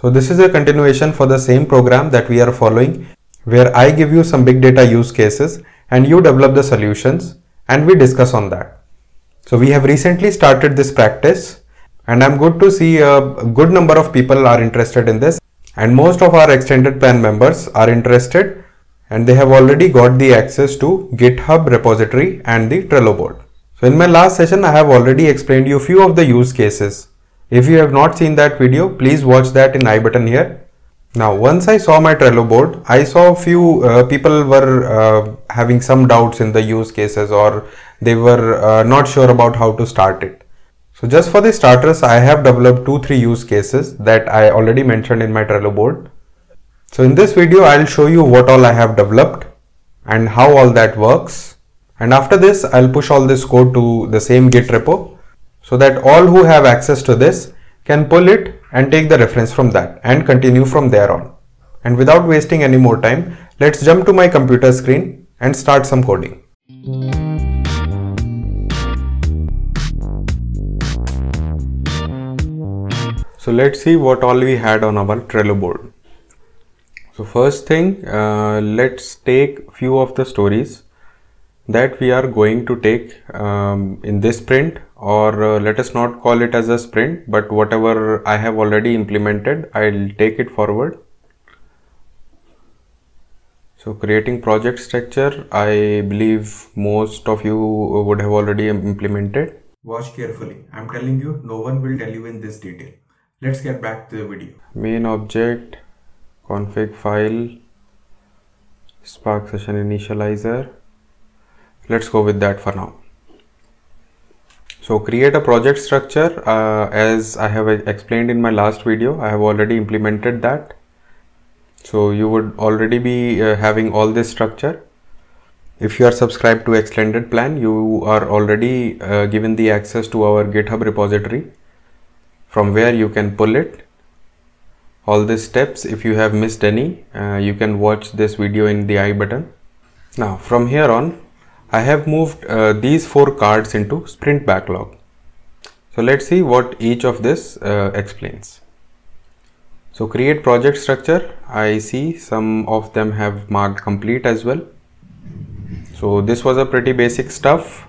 So this is a continuation for the same program that we are following where I give you some big data use cases and you develop the solutions and we discuss on that. So we have recently started this practice and I'm good to see a good number of people are interested in this and most of our extended plan members are interested and they have already got the access to GitHub repository and the Trello board. So in my last session, I have already explained you few of the use cases if you have not seen that video, please watch that in I button here. Now, once I saw my Trello board, I saw a few uh, people were uh, having some doubts in the use cases or they were uh, not sure about how to start it. So just for the starters, I have developed two, three use cases that I already mentioned in my Trello board. So in this video, I'll show you what all I have developed and how all that works. And after this, I'll push all this code to the same Git repo so that all who have access to this can pull it and take the reference from that and continue from there on. And without wasting any more time, let's jump to my computer screen and start some coding. So let's see what all we had on our Trello board. So first thing, uh, let's take few of the stories that we are going to take um, in this print or uh, let us not call it as a sprint but whatever I have already implemented I'll take it forward so creating project structure, I believe most of you uh, would have already implemented. Watch carefully. I'm telling you, no one will tell you in this detail. Let's get back to the video. Main object, config file, Spark session initializer. Let's go with that for now. So create a project structure uh, as I have explained in my last video. I have already implemented that. So you would already be uh, having all this structure. If you are subscribed to extended plan, you are already uh, given the access to our GitHub repository from where you can pull it. All these steps, if you have missed any, uh, you can watch this video in the I button. Now from here on, I have moved uh, these four cards into sprint backlog. So let's see what each of this uh, explains. So create project structure. I see some of them have marked complete as well. So this was a pretty basic stuff.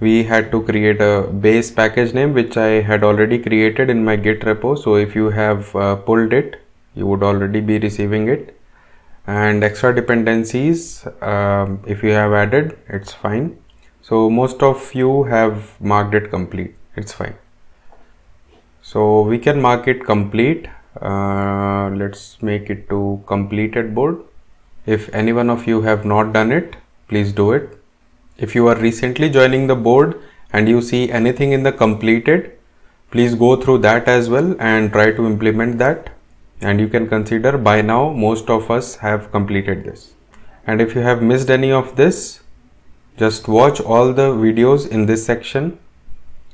We had to create a base package name, which I had already created in my git repo. So if you have uh, pulled it, you would already be receiving it and extra dependencies um, if you have added it's fine so most of you have marked it complete it's fine so we can mark it complete uh, let's make it to completed board if any one of you have not done it please do it if you are recently joining the board and you see anything in the completed please go through that as well and try to implement that and you can consider by now most of us have completed this and if you have missed any of this just watch all the videos in this section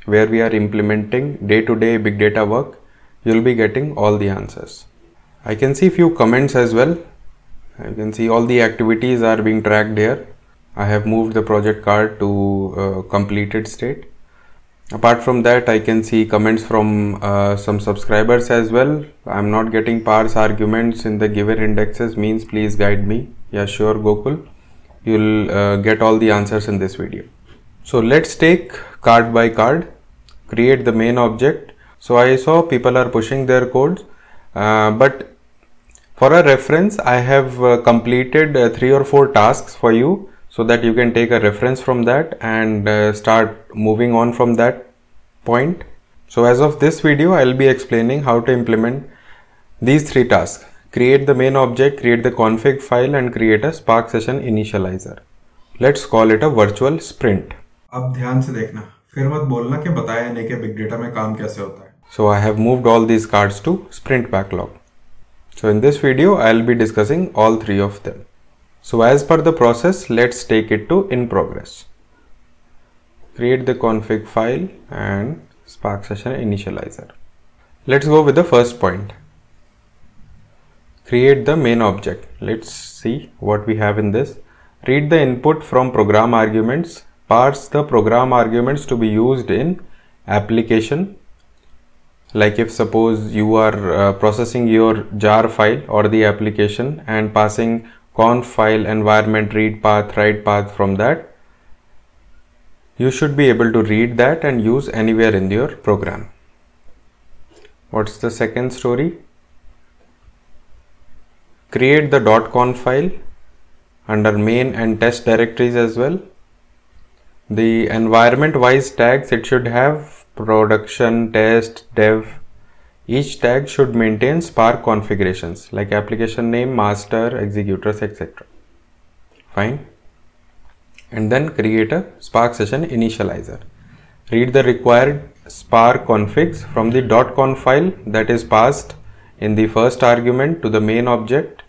where we are implementing day-to-day -day big data work you'll be getting all the answers I can see few comments as well you can see all the activities are being tracked here I have moved the project card to uh, completed state apart from that i can see comments from uh, some subscribers as well i'm not getting parse arguments in the given indexes means please guide me yeah sure gokul you'll uh, get all the answers in this video so let's take card by card create the main object so i saw people are pushing their codes uh, but for a reference i have uh, completed uh, three or four tasks for you so that you can take a reference from that and uh, start moving on from that point. So as of this video, I'll be explaining how to implement these three tasks. Create the main object, create the config file and create a Spark session initializer. Let's call it a virtual sprint. So I have moved all these cards to sprint backlog. So in this video, I'll be discussing all three of them. So as per the process, let's take it to in progress. Create the config file and Spark session initializer. Let's go with the first point. Create the main object. Let's see what we have in this. Read the input from program arguments. Parse the program arguments to be used in application. Like if suppose you are uh, processing your jar file or the application and passing conf file environment read path write path from that you should be able to read that and use anywhere in your program what's the second story create the .conf file under main and test directories as well the environment wise tags it should have production test dev each tag should maintain Spark configurations like application name, master, executors, etc. Fine. And then create a Spark session initializer. Read the required Spark configs from the .conf file that is passed in the first argument to the main object.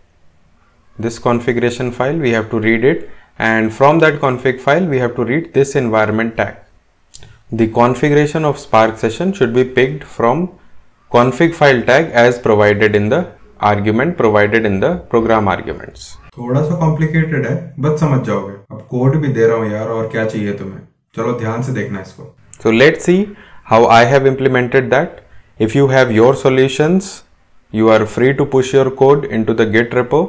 This configuration file we have to read it and from that config file we have to read this environment tag. The configuration of Spark session should be picked from config file tag as provided in the argument provided in the program arguments. थोड़ा सा complicated है but समझ जाओगे अब code भी दे रहा हूँ यार और क्या चाहिए तुम्हें चलो ध्यान से देखना इसको so let see how I have implemented that if you have your solutions you are free to push your code into the git repo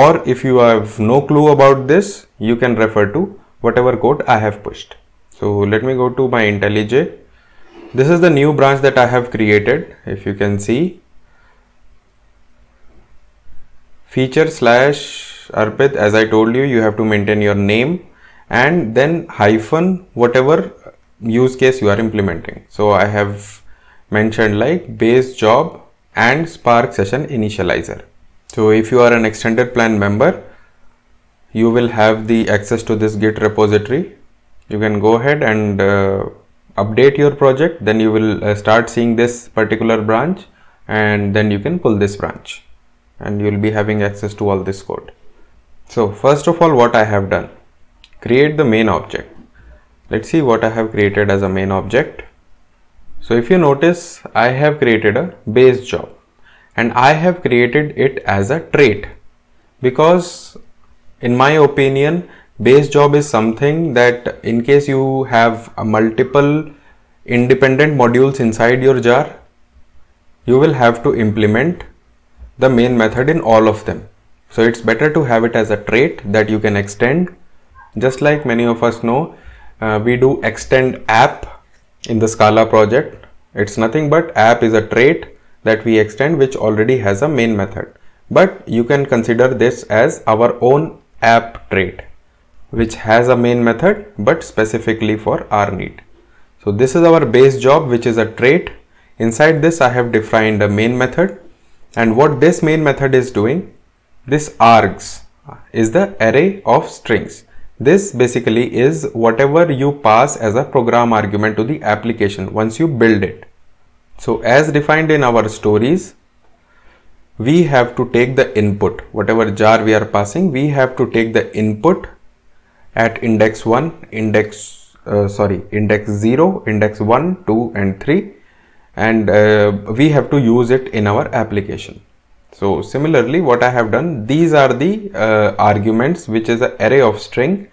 or if you have no clue about this you can refer to whatever code i have pushed so let me go to my intellij this is the new branch that I have created if you can see feature slash arpit as I told you you have to maintain your name and then hyphen whatever use case you are implementing so I have mentioned like base job and spark session initializer so if you are an extended plan member you will have the access to this git repository you can go ahead and uh, update your project then you will uh, start seeing this particular branch and then you can pull this branch and you will be having access to all this code. So first of all what I have done create the main object. Let's see what I have created as a main object. So if you notice I have created a base job and I have created it as a trait because in my opinion Base job is something that in case you have multiple independent modules inside your jar, you will have to implement the main method in all of them. So it's better to have it as a trait that you can extend. Just like many of us know, uh, we do extend app in the Scala project. It's nothing but app is a trait that we extend which already has a main method. But you can consider this as our own app trait which has a main method but specifically for our need. So this is our base job which is a trait. Inside this I have defined a main method and what this main method is doing, this args is the array of strings. This basically is whatever you pass as a program argument to the application once you build it. So as defined in our stories, we have to take the input, whatever jar we are passing, we have to take the input at index 1 index uh, sorry index 0 index 1 2 and 3 and uh, we have to use it in our application so similarly what i have done these are the uh, arguments which is an array of string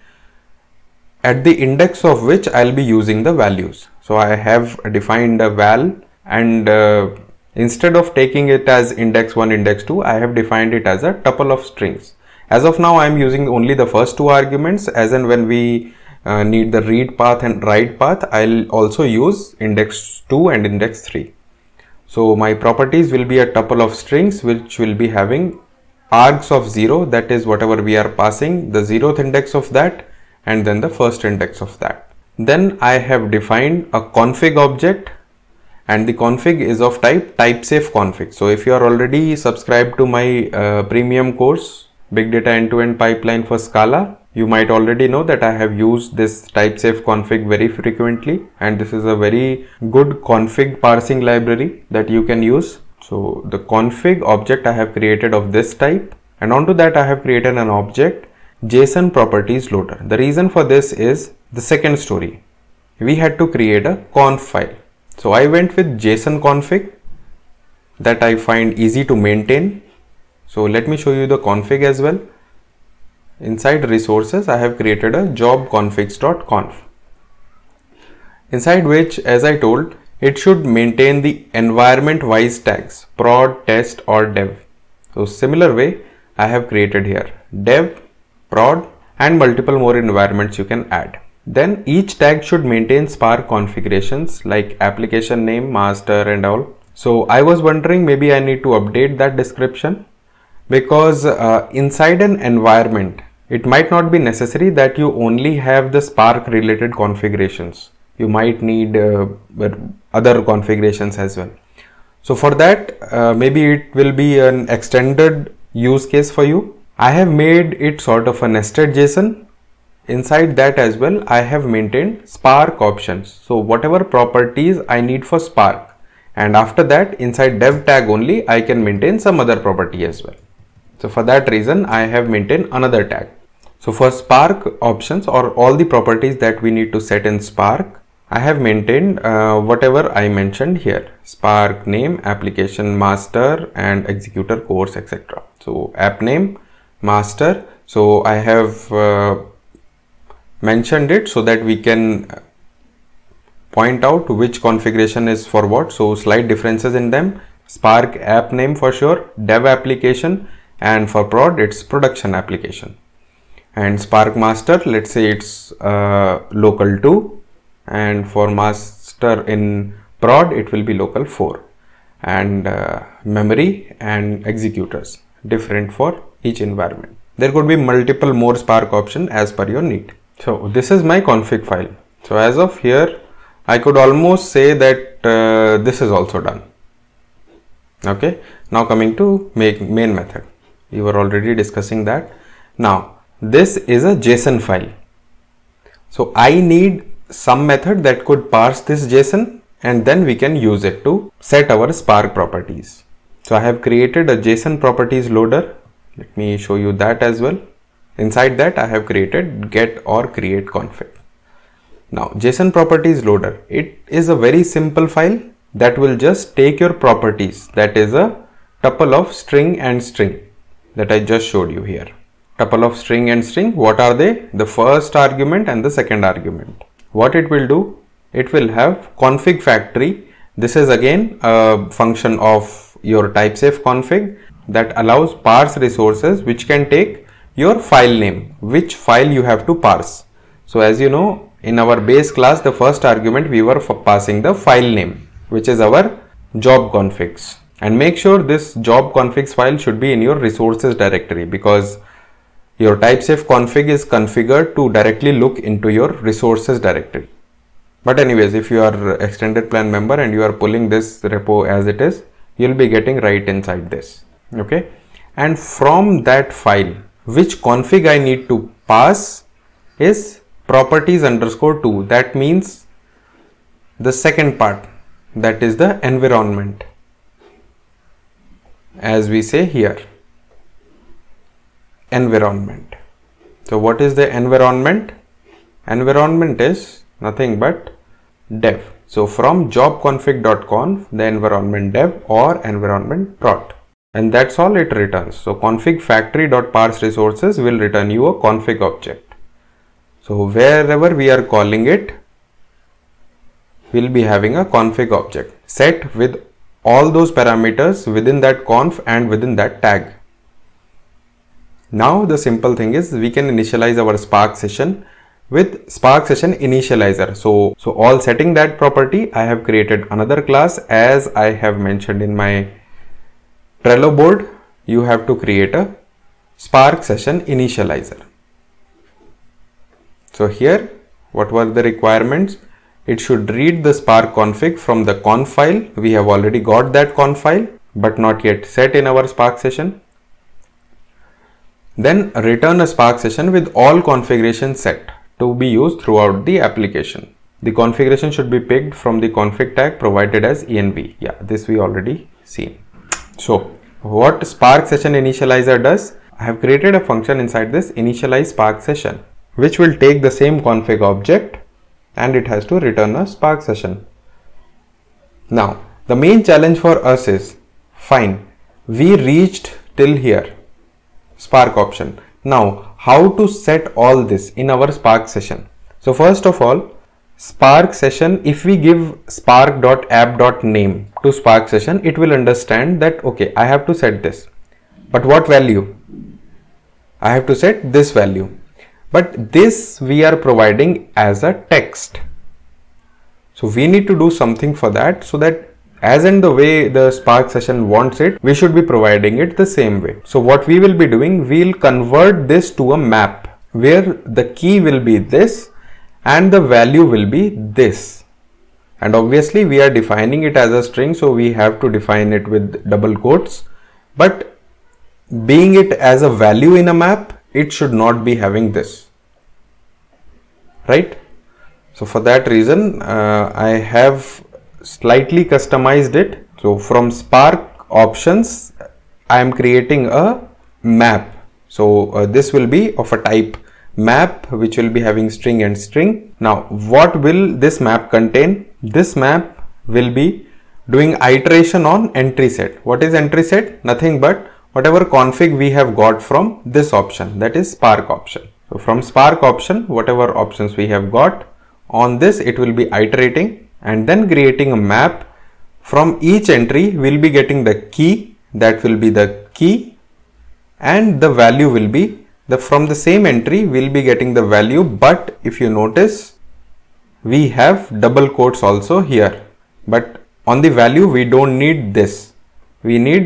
at the index of which i'll be using the values so i have defined a val and uh, instead of taking it as index 1 index 2 i have defined it as a tuple of strings as of now, I am using only the first two arguments as and when we uh, need the read path and write path, I'll also use index 2 and index 3. So my properties will be a tuple of strings which will be having args of 0 that is whatever we are passing the 0th index of that and then the first index of that. Then I have defined a config object and the config is of type type safe config. So if you are already subscribed to my uh, premium course big data end-to-end -end pipeline for Scala. You might already know that I have used this typesafe config very frequently and this is a very good config parsing library that you can use. So the config object I have created of this type and onto that I have created an object JSON properties loader. The reason for this is the second story. We had to create a conf file. So I went with JSON config that I find easy to maintain so let me show you the config as well. Inside resources, I have created a job configs.conf inside which as I told it should maintain the environment wise tags prod test or dev so similar way I have created here dev prod and multiple more environments you can add then each tag should maintain spark configurations like application name master and all so I was wondering maybe I need to update that description because uh, inside an environment it might not be necessary that you only have the spark related configurations you might need uh, other configurations as well so for that uh, maybe it will be an extended use case for you i have made it sort of a nested json inside that as well i have maintained spark options so whatever properties i need for spark and after that inside dev tag only i can maintain some other property as well so for that reason, I have maintained another tag. So for Spark options or all the properties that we need to set in Spark, I have maintained uh, whatever I mentioned here Spark name, application master and executor course etc. So app name, master. So I have uh, mentioned it so that we can point out which configuration is for what. So slight differences in them Spark app name for sure, dev application and for prod it's production application and spark master let's say it's uh, local 2 and for master in prod it will be local 4 and uh, memory and executors different for each environment there could be multiple more spark option as per your need so this is my config file so as of here i could almost say that uh, this is also done okay now coming to make main method we were already discussing that now this is a json file so i need some method that could parse this json and then we can use it to set our spark properties so i have created a json properties loader let me show you that as well inside that i have created get or create config now json properties loader it is a very simple file that will just take your properties that is a tuple of string and string that I just showed you here. Tuple of string and string, what are they? The first argument and the second argument. What it will do? It will have config factory. This is again a function of your typesafe config that allows parse resources which can take your file name, which file you have to parse. So as you know, in our base class, the first argument we were passing the file name, which is our job configs and make sure this job configs file should be in your resources directory because your typesafe config is configured to directly look into your resources directory. But anyways, if you are extended plan member and you are pulling this repo as it is, you'll be getting right inside this. Okay. And from that file, which config I need to pass is properties underscore two. That means the second part that is the environment as we say here environment so what is the environment environment is nothing but dev so from jobconfig.conf the environment dev or environment prot and that's all it returns so config factory.parse resources will return you a config object so wherever we are calling it we'll be having a config object set with all those parameters within that conf and within that tag. Now the simple thing is we can initialize our Spark session with Spark session initializer. So, so all setting that property, I have created another class as I have mentioned in my Trello board, you have to create a Spark session initializer. So here, what were the requirements? it should read the spark config from the conf file. We have already got that conf file but not yet set in our spark session. Then return a spark session with all configuration set to be used throughout the application. The configuration should be picked from the config tag provided as env. Yeah, this we already seen. So what spark session initializer does? I have created a function inside this initialize spark session which will take the same config object and it has to return a Spark session. Now, the main challenge for us is fine, we reached till here Spark option. Now, how to set all this in our Spark session? So, first of all, Spark session, if we give spark.app.name to Spark session, it will understand that okay, I have to set this. But what value? I have to set this value but this we are providing as a text so we need to do something for that so that as in the way the spark session wants it we should be providing it the same way so what we will be doing we'll convert this to a map where the key will be this and the value will be this and obviously we are defining it as a string so we have to define it with double quotes but being it as a value in a map it should not be having this right so for that reason uh, I have slightly customized it so from spark options I am creating a map so uh, this will be of a type map which will be having string and string now what will this map contain this map will be doing iteration on entry set what is entry set nothing but whatever config we have got from this option that is spark option. So from spark option whatever options we have got on this it will be iterating and then creating a map from each entry we'll be getting the key that will be the key and the value will be the from the same entry we'll be getting the value but if you notice we have double quotes also here but on the value we don't need this we need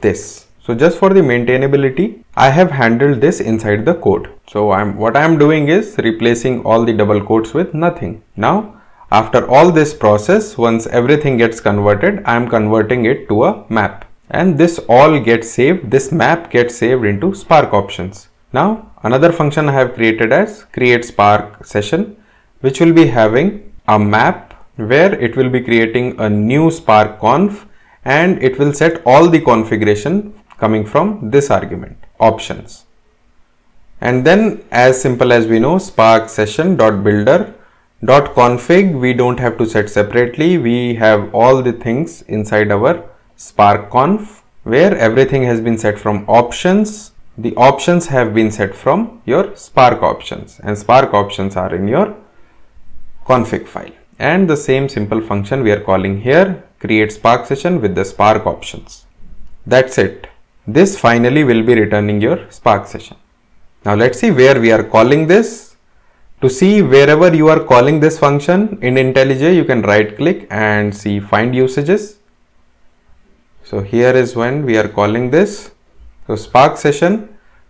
this. So just for the maintainability, I have handled this inside the code. So I'm what I'm doing is replacing all the double quotes with nothing. Now, after all this process, once everything gets converted, I'm converting it to a map. And this all gets saved, this map gets saved into Spark options. Now, another function I have created as create Spark session, which will be having a map where it will be creating a new Spark conf and it will set all the configuration coming from this argument options and then as simple as we know spark session dot builder dot config we don't have to set separately we have all the things inside our spark conf where everything has been set from options the options have been set from your spark options and spark options are in your config file and the same simple function we are calling here create Spark session with the Spark options. That's it. This finally will be returning your Spark session. Now let's see where we are calling this. To see wherever you are calling this function in IntelliJ, you can right click and see find usages. So here is when we are calling this. So Spark session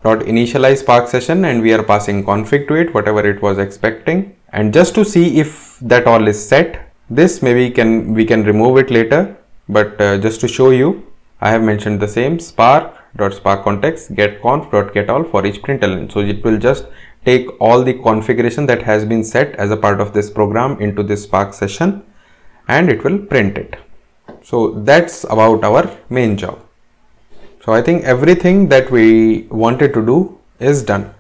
dot initialize Spark session and we are passing config to it, whatever it was expecting. And just to see if that all is set, this maybe can we can remove it later but uh, just to show you I have mentioned the same spark dot spark context get conf dot get all for each print element so it will just take all the configuration that has been set as a part of this program into this spark session and it will print it so that's about our main job so I think everything that we wanted to do is done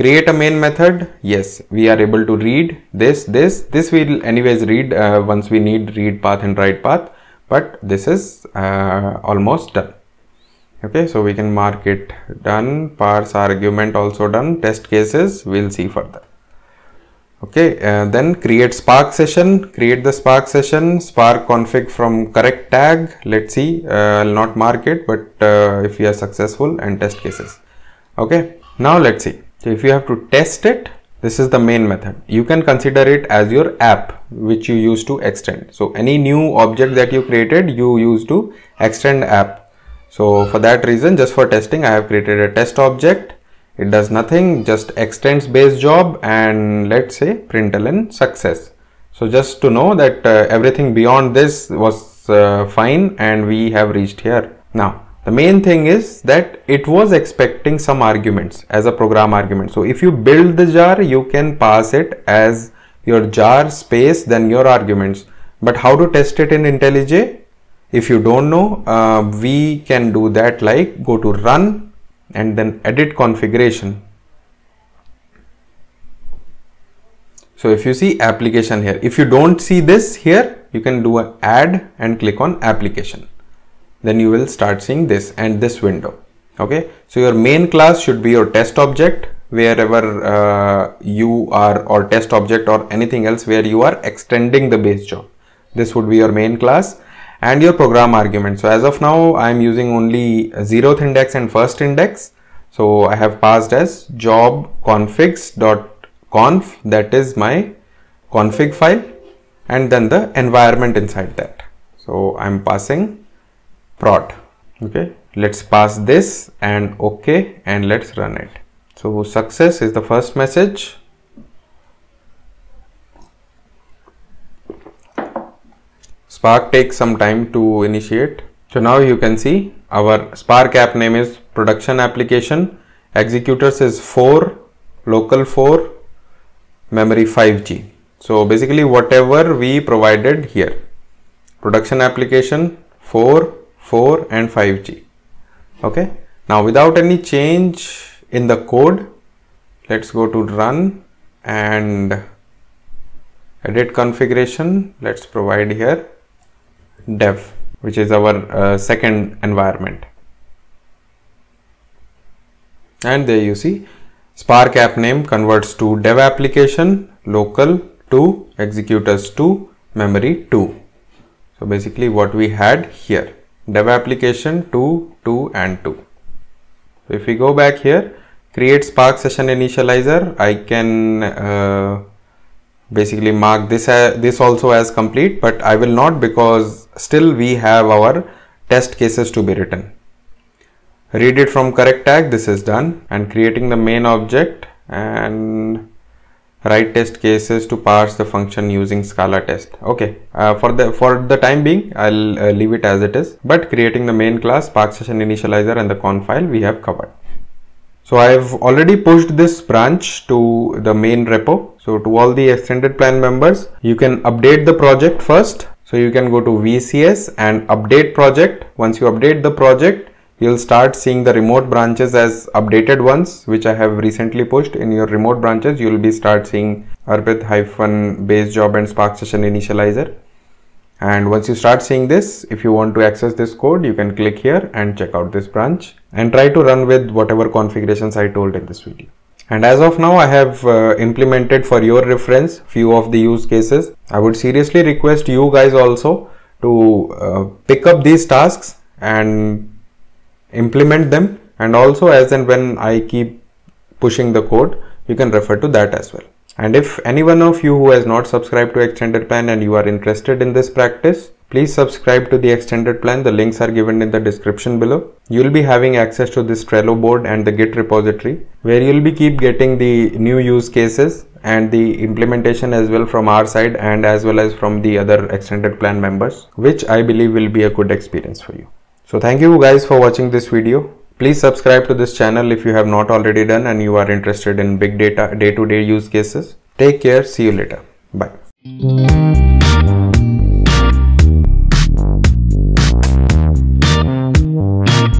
create a main method yes we are able to read this this this will anyways read uh, once we need read path and write path but this is uh, almost done okay so we can mark it done parse argument also done test cases we'll see further okay uh, then create spark session create the spark session spark config from correct tag let's see uh, i'll not mark it but uh, if we are successful and test cases okay now let's see so if you have to test it, this is the main method. You can consider it as your app which you use to extend. So any new object that you created, you use to extend app. So for that reason, just for testing, I have created a test object. It does nothing, just extends base job and let's say println success. So just to know that uh, everything beyond this was uh, fine and we have reached here. Now the main thing is that it was expecting some arguments as a program argument so if you build the jar you can pass it as your jar space then your arguments but how to test it in IntelliJ if you don't know uh, we can do that like go to run and then edit configuration so if you see application here if you don't see this here you can do an add and click on application then you will start seeing this and this window okay so your main class should be your test object wherever uh, you are or test object or anything else where you are extending the base job this would be your main class and your program argument so as of now i am using only zeroth index and first index so i have passed as job configs dot conf that is my config file and then the environment inside that so i'm passing prod okay let's pass this and okay and let's run it so success is the first message spark takes some time to initiate so now you can see our spark app name is production application executors is 4 local 4 memory 5g so basically whatever we provided here production application 4 4 and 5G. Okay. Now without any change in the code, let's go to run and edit configuration. Let's provide here dev, which is our uh, second environment. And there you see Spark app name converts to dev application local to executors to memory 2. So basically what we had here dev application 2, 2 and 2. So if we go back here, create Spark session initializer, I can uh, basically mark this, uh, this also as complete, but I will not because still we have our test cases to be written. Read it from correct tag, this is done and creating the main object and write test cases to parse the function using scala test okay uh, for the for the time being i'll uh, leave it as it is but creating the main class spark session initializer and the conf file we have covered so i have already pushed this branch to the main repo so to all the extended plan members you can update the project first so you can go to vcs and update project once you update the project you'll start seeing the remote branches as updated ones which I have recently pushed in your remote branches you'll be start seeing arpit hyphen base job and spark session initializer and once you start seeing this if you want to access this code you can click here and check out this branch and try to run with whatever configurations I told in this video. And as of now, I have uh, implemented for your reference few of the use cases. I would seriously request you guys also to uh, pick up these tasks and implement them and also as and when I keep pushing the code you can refer to that as well. And if anyone of you who has not subscribed to extended plan and you are interested in this practice, please subscribe to the extended plan. The links are given in the description below. You'll be having access to this Trello board and the Git repository where you'll be keep getting the new use cases and the implementation as well from our side and as well as from the other extended plan members, which I believe will be a good experience for you. So thank you guys for watching this video. Please subscribe to this channel if you have not already done and you are interested in big data day-to-day -day use cases. Take care. See you later. Bye.